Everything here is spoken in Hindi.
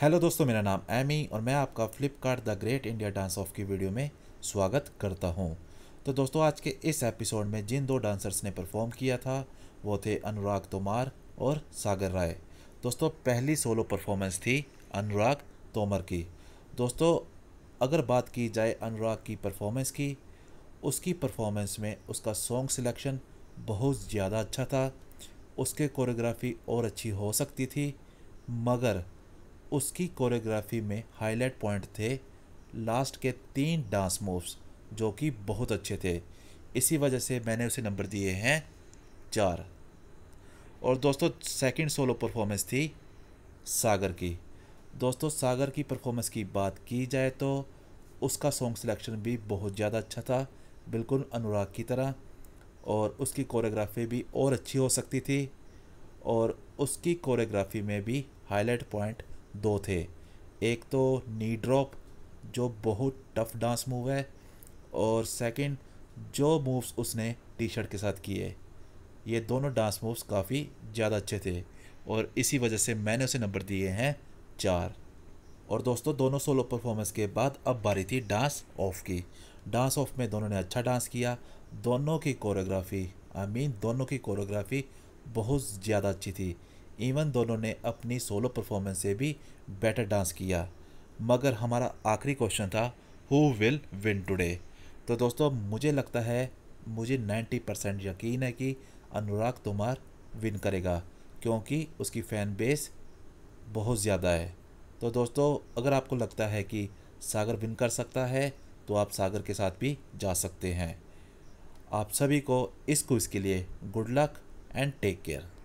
हेलो दोस्तों मेरा नाम एमी और मैं आपका Flipkart the great India dance off की वीडियो में स्वागत करता हूं तो दोस्तों आज के इस एपिसोड में जिन दो डांसर्स ने परफॉर्म किया था वो थे अनुराग तोमार और सागर राय दोस्तों पहली सोलो परफॉर्मेंस थी अनुराग तोमर की दोस्तों अगर बात की जाए अनुराग की परफॉर्मेंस की उसकी परफॉर्मेंस में उसका सॉन्ग सिलेक्शन बहुत ज़्यादा अच्छा था उसके कोरियोग्राफी और अच्छी हो सकती थी मगर उसकी कोरियोग्राफी में हाईलाइट पॉइंट थे लास्ट के तीन डांस मूव्स जो कि बहुत अच्छे थे इसी वजह से मैंने उसे नंबर दिए हैं चार और दोस्तों सेकंड सोलो परफॉर्मेंस थी सागर की दोस्तों सागर की परफॉर्मेंस की बात की जाए तो उसका सॉन्ग सिलेक्शन भी बहुत ज़्यादा अच्छा था बिल्कुल अनुराग की तरह और उसकी कोरियोग्राफी भी और अच्छी हो सकती थी और उसकी कोरियोग्राफी में भी हाईलाइट पॉइंट दो थे एक तो नी ड्रॉप जो बहुत टफ डांस मूव है और सेकंड जो मूव्स उसने टी शर्ट के साथ किए ये दोनों डांस मूव्स काफ़ी ज़्यादा अच्छे थे और इसी वजह से मैंने उसे नंबर दिए हैं चार और दोस्तों दोनों सोलो परफॉर्मेंस के बाद अब बारी थी डांस ऑफ की डांस ऑफ में दोनों ने अच्छा डांस किया दोनों की choreography I I mean mean, दोनों की कोरियोग्राफी बहुत ज़्यादा अच्छी थी इवन दोनों ने अपनी सोलो परफॉर्मेंस से भी बेटर डांस किया मगर हमारा आखिरी क्वेश्चन था हु विल विन टुडे तो दोस्तों मुझे लगता है मुझे 90 परसेंट यकीन है कि अनुराग तोमर विन करेगा क्योंकि उसकी फ़ैन बेस बहुत ज़्यादा है तो दोस्तों अगर आपको लगता है कि सागर विन कर सकता है तो आप सागर के साथ भी जा सकते हैं आप सभी को इस क्विज़ के लिए good luck and take care